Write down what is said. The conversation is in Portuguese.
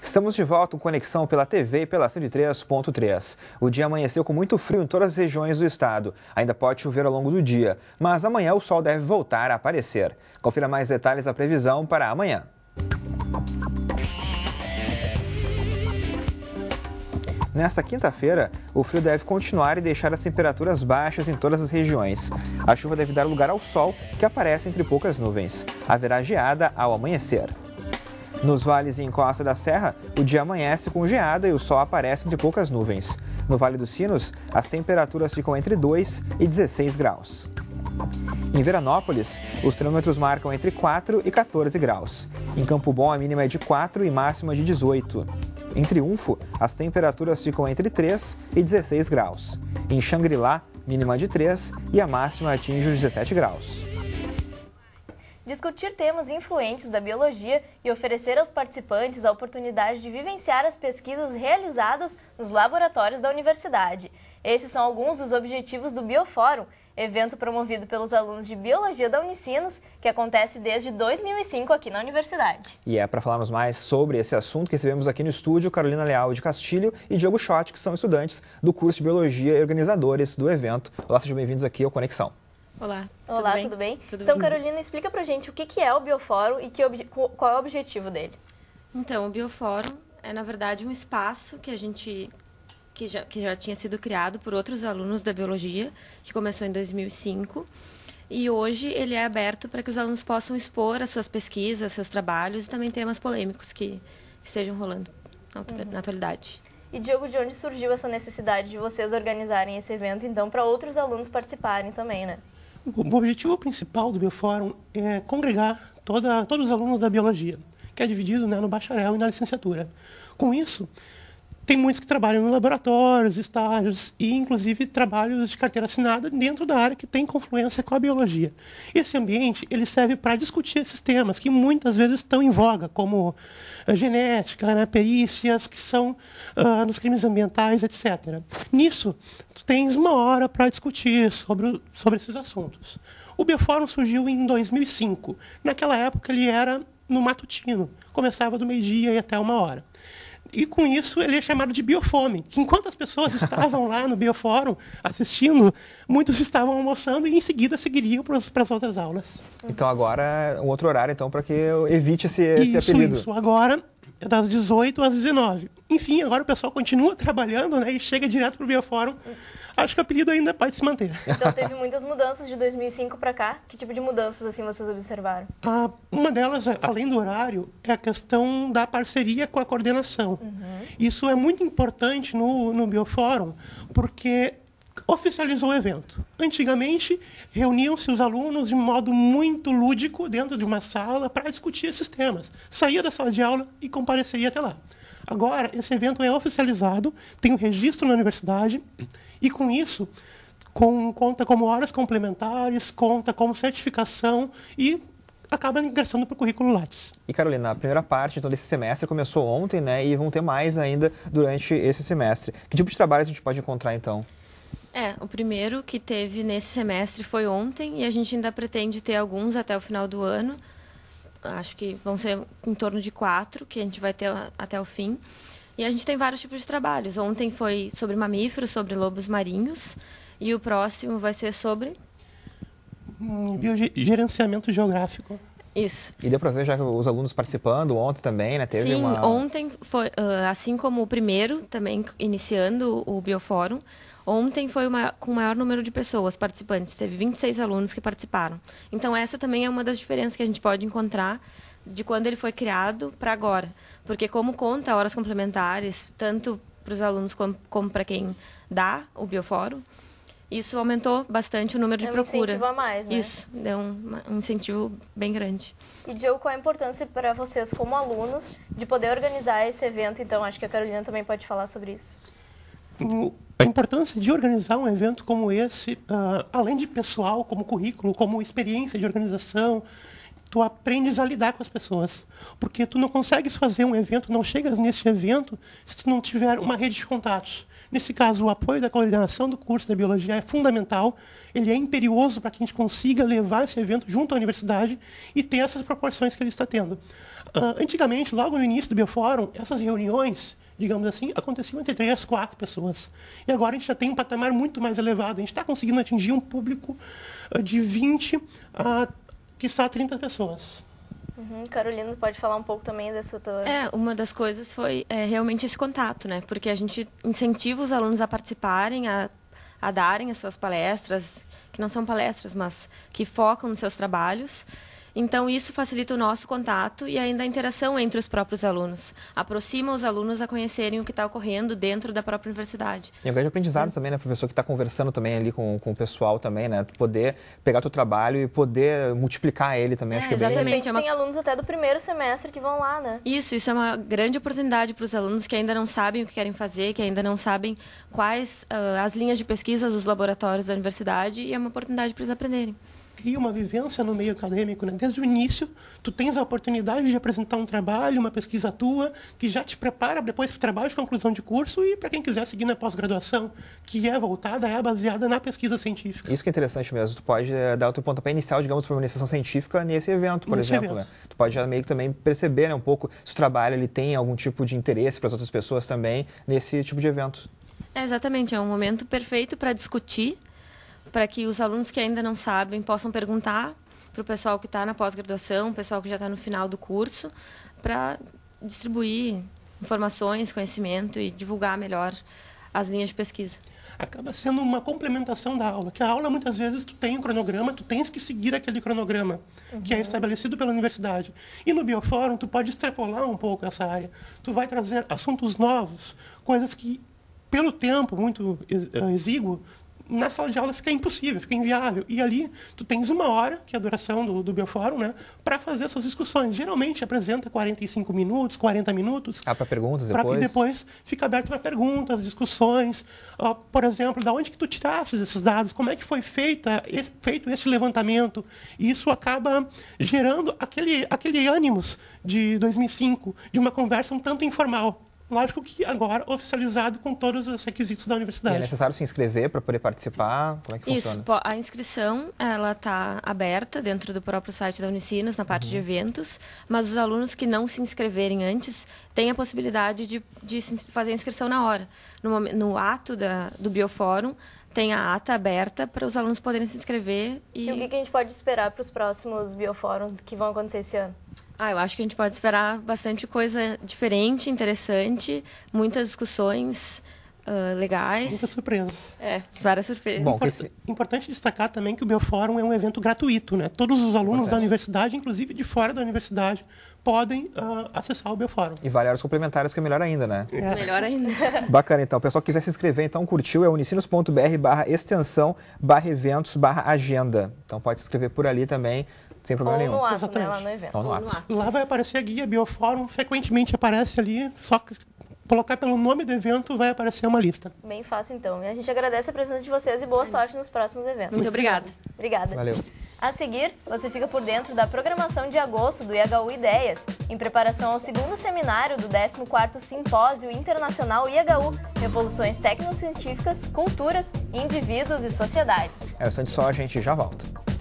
Estamos de volta com conexão pela TV e pela 103.3. O dia amanheceu com muito frio em todas as regiões do estado. Ainda pode chover ao longo do dia, mas amanhã o sol deve voltar a aparecer. Confira mais detalhes da previsão para amanhã. Nesta quinta-feira, o frio deve continuar e deixar as temperaturas baixas em todas as regiões. A chuva deve dar lugar ao sol, que aparece entre poucas nuvens. Haverá geada ao amanhecer. Nos vales e encosta da serra, o dia amanhece com geada e o sol aparece entre poucas nuvens. No Vale dos Sinos, as temperaturas ficam entre 2 e 16 graus. Em Veranópolis, os termômetros marcam entre 4 e 14 graus. Em Campo Bom, a mínima é de 4 e máxima de 18. Em Triunfo, as temperaturas ficam entre 3 e 16 graus. Em Xangri-Lá, mínima de 3 e a máxima atinge os 17 graus discutir temas influentes da biologia e oferecer aos participantes a oportunidade de vivenciar as pesquisas realizadas nos laboratórios da universidade. Esses são alguns dos objetivos do Biofórum, evento promovido pelos alunos de Biologia da Unicinos, que acontece desde 2005 aqui na universidade. E é para falarmos mais sobre esse assunto que recebemos aqui no estúdio Carolina Leal de Castilho e Diogo Schott, que são estudantes do curso de Biologia e organizadores do evento. Olá, sejam bem-vindos aqui ao Conexão. Olá. Olá, tudo bem? Tudo bem? Tudo então, bem. Carolina, explica pra gente o que, é o Biofórum e que qual é o objetivo dele. Então, o Biofórum é, na verdade, um espaço que a gente. Que já, que já tinha sido criado por outros alunos da biologia, que começou em 2005 e hoje ele é aberto para que os alunos possam expor as suas pesquisas, seus trabalhos e também temas polêmicos que estejam rolando na, uhum. atualidade. E Diogo, de onde surgiu essa necessidade de vocês organizarem esse evento, então, para outros alunos participarem também, né? O objetivo principal do meu fórum é congregar toda, todos os alunos da biologia, que é dividido né, no bacharel e na licenciatura. Com isso, tem muitos que trabalham em laboratórios, estágios e, inclusive, trabalhos de carteira assinada dentro da área que tem confluência com a biologia. Esse ambiente ele serve para discutir esses temas que muitas vezes estão em voga, como eh, genética, né, perícias que são uh, nos crimes ambientais, etc. Nisso, tu tens uma hora para discutir sobre, sobre esses assuntos. O Bioforum surgiu em 2005. Naquela época, ele era no matutino, começava do meio-dia e até uma hora. E com isso ele é chamado de biofome. Que enquanto as pessoas estavam lá no biofórum assistindo, muitos estavam almoçando e em seguida seguiriam para as outras aulas. Então agora um outro horário então para que eu evite esse, esse isso, apelido. Isso, agora é das 18 às 19. Enfim, agora o pessoal continua trabalhando né, e chega direto para o biofórum acho que o apelido ainda pode se manter. Então teve muitas mudanças de 2005 para cá. Que tipo de mudanças assim vocês observaram? Ah, uma delas, além do horário, é a questão da parceria com a coordenação. Uhum. Isso é muito importante no, no Biofórum, porque oficializou o evento. Antigamente, reuniam-se os alunos de modo muito lúdico dentro de uma sala para discutir esses temas. Saía da sala de aula e compareceria até lá. Agora, esse evento é oficializado, tem um registro na universidade, e com isso, com, conta como horas complementares, conta como certificação e acaba ingressando para o currículo Lattes. E Carolina, a primeira parte então, desse semestre começou ontem, né? E vão ter mais ainda durante esse semestre. Que tipo de trabalho a gente pode encontrar então? É, o primeiro que teve nesse semestre foi ontem e a gente ainda pretende ter alguns até o final do ano acho que vão ser em torno de quatro que a gente vai ter até o fim. E a gente tem vários tipos de trabalhos. Ontem foi sobre mamíferos, sobre lobos marinhos, e o próximo vai ser sobre. Hum, gerenciamento geográfico. Isso. E deu para ver já os alunos participando ontem também, né? Teve Sim, uma... ontem foi, ah, assim como o primeiro, também iniciando o Biofórum, ontem foi uma, com o maior número de pessoas participantes, teve 26 alunos que participaram. Então, essa também é uma das diferenças que a gente pode encontrar de quando ele foi criado para agora. Porque, como conta horas complementares, tanto para os alunos como, como para quem dá o Biofórum, isso aumentou bastante o número de é um procura. Incentivo a mais, né? Isso, deu um, um incentivo bem grande. E Diogo, qual a importância para vocês como alunos de poder organizar esse evento? Então, acho que a Carolina também pode falar sobre isso. A importância de organizar um evento como esse, uh, além de pessoal, como currículo, como experiência de organização, tu aprendes a lidar com as pessoas. Porque tu não consegues fazer um evento, não chegas nesse evento, se tu não tiver uma rede de contatos. Nesse caso, o apoio da coordenação do curso da Biologia é fundamental, ele é imperioso para que a gente consiga levar esse evento junto à universidade e ter essas proporções que ele está tendo. Uh, antigamente, logo no início do Biofórum, essas reuniões digamos assim, aconteciam entre três, quatro pessoas. E agora a gente já tem um patamar muito mais elevado. A gente está conseguindo atingir um público ah, de 20 a quiçá 30 pessoas. Uhum. Carolina, pode falar um pouco também dessa tua... É, uma das coisas foi é, realmente esse contato, né? Porque a gente incentiva os alunos a participarem, a, a darem as suas palestras, que não são palestras, mas que focam nos seus trabalhos. Então, isso facilita o nosso contato e ainda a interação entre os próprios alunos. Aproxima os alunos a conhecerem o que está ocorrendo dentro da própria universidade. E é um grande aprendizado também, né, professor, que está conversando também ali com, com o pessoal também, né? Poder pegar teu trabalho e poder multiplicar ele também. É, acho que exatamente. É bem... É tem alunos até do primeiro semestre que vão lá, né? Isso, isso é uma grande oportunidade para os alunos que ainda não sabem o que querem fazer, que ainda não sabem quais uh, as linhas de pesquisa dos laboratórios da universidade e é uma oportunidade para eles aprenderem cria uma vivência no meio acadêmico, né? desde o início, tu tens a oportunidade de apresentar um trabalho, uma pesquisa tua, que já te prepara depois para o trabalho de conclusão de curso e para quem quiser seguir na pós-graduação, que é voltada, é baseada na pesquisa científica. Isso que é interessante mesmo, tu pode eh, dar o teu pontapé inicial, digamos, para uma iniciação científica nesse evento, por nesse exemplo. Evento. Né? Tu pode já meio que também perceber né, um pouco se o trabalho ele tem algum tipo de interesse para as outras pessoas também nesse tipo de evento. É, exatamente, é um momento perfeito para discutir para que os alunos que ainda não sabem possam perguntar para o pessoal que está na pós-graduação, o pessoal que já está no final do curso, para distribuir informações, conhecimento e divulgar melhor as linhas de pesquisa. Acaba sendo uma complementação da aula, que a aula muitas vezes tu tem um cronograma, tu tens que seguir aquele cronograma uhum. que é uhum. estabelecido pela universidade. E no Biofórum tu pode extrapolar um pouco essa área. Tu vai trazer assuntos novos, coisas que pelo tempo muito eh, exíguo, na sala de aula fica impossível, fica inviável. E ali tu tens uma hora, que é a duração do, do Belfórum, né, para fazer essas discussões. Geralmente apresenta 45 minutos, 40 minutos. Ah, para perguntas depois? Pra, que depois fica aberto para perguntas, discussões. Uh, por exemplo, da onde que tu tiraste esses dados? Como é que foi feita, feito esse levantamento? E isso acaba gerando aquele, aquele ânimos de 2005, de uma conversa um tanto informal lógico que agora oficializado com todos os requisitos da universidade. E é necessário se inscrever para poder participar? Como é que Isso, funciona? a inscrição ela está aberta dentro do próprio site da Unicinos, na parte uhum. de eventos, mas os alunos que não se inscreverem antes têm a possibilidade de, de fazer a inscrição na hora. No, no ato da, do Biofórum, tem a ata aberta para os alunos poderem se inscrever. E, e o que, que a gente pode esperar para os próximos biofóruns que vão acontecer esse ano? Ah, eu acho que a gente pode esperar bastante coisa diferente, interessante, muitas discussões uh, legais. Muitas surpresas. É, várias surpresas. Bom, Import esse... Importante destacar também que o BioForum é um evento gratuito, né? Todos os alunos Importante. da universidade, inclusive de fora da universidade, podem uh, acessar o BioForum. E vale os complementares, que é melhor ainda, né? É. Melhor ainda. Bacana, então. O pessoal que quiser se inscrever, então curtiu, é unicinos.br barra extensão barra eventos barra agenda. Então pode se inscrever por ali também sem problema Ou nenhum. No ato, Exatamente. Né? Lá no evento. Ou no, Ou no ato. Lá vai aparecer a guia Biofórum, frequentemente aparece ali, só que colocar pelo nome do evento vai aparecer uma lista. Bem fácil, então. E a gente agradece a presença de vocês e boa é sorte nos próximos eventos. Muito obrigada. Obrigada. Valeu. A seguir, você fica por dentro da programação de agosto do IHU Ideias, em preparação ao segundo seminário do 14º Simpósio Internacional IHU Revoluções Tecnocientíficas, Culturas, Indivíduos e Sociedades. É, só é só a gente já volta.